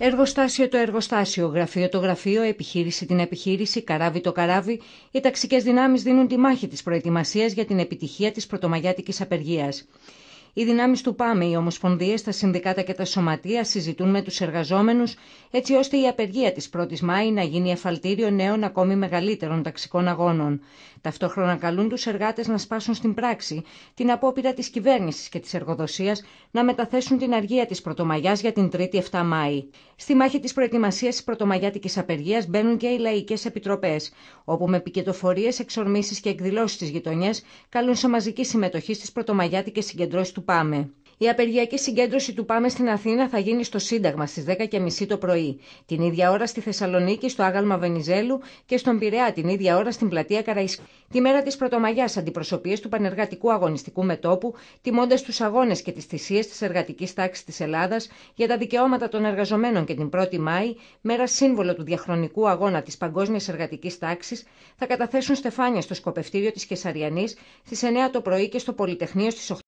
Εργοστάσιο το εργοστάσιο, γραφείο το γραφείο, επιχείρηση την επιχείρηση, καράβι το καράβι, οι ταξικές δυνάμεις δίνουν τη μάχη της προετοιμασίας για την επιτυχία της πρωτομαγιάτικης απεργίας. Οι δυνάμεις του ΠΑΜΕ, οι Ομοσπονδίες, τα συνδικάτα και τα σωματεία συζητούν με τους εργαζόμενους έτσι ώστε η απεργία της 1η Μάη να γίνει εφαλτήριο νέων ακόμη μεγαλύτερων ταξικών αγώνων. Ταυτόχρονα καλούν τους εργάτες να σπάσουν στην πράξη την απόπειρα της κυβέρνησης και της εργοδοσίας να μεταθέσουν την αργία της Πρωτομαγιάς για την 3η 7 Μάη. Στη μάχη της προετοιμασίας της Πρωτομαγιάτικης απεργίας μπαίνουν και οι λαϊκές επιτροπές, όπου με πικετοφορίε, εξορμήσεις και εκδηλώσεις στις γειτονιές καλούν σε μαζική συμμετοχή στις Πρωτομαγιάτικες συγκεντρώσεις του ΠΑΜΕ. Η απεργιακή συγκέντρωση του Πάμε στην Αθήνα θα γίνει στο Σύνταγμα στις 10.30 το πρωί, την ίδια ώρα στη Θεσσαλονίκη, στο Άγαλμα Βενιζέλου και στον Πειραιά την ίδια ώρα στην πλατεία Καραϊσκή. Τη μέρα της Πρωτομαγιάς, αντιπροσωπείες του Πανεργατικού Αγωνιστικού Μετόπου, τιμώντας τους αγώνες και τις θυσίες της εργατικής τάξης της Ελλάδας για τα δικαιώματα των εργαζομένων και την 1η Μάη, μέρα σύμβολο του διαχρονικού αγώνα της παγκόσμιας εργατικής τάξης, θα καταθέσουν στεφάνια στο σκοπευτήριο της Κεσαριανής στις 9 το πρωί και στο Πολυτεχνείο στις 8.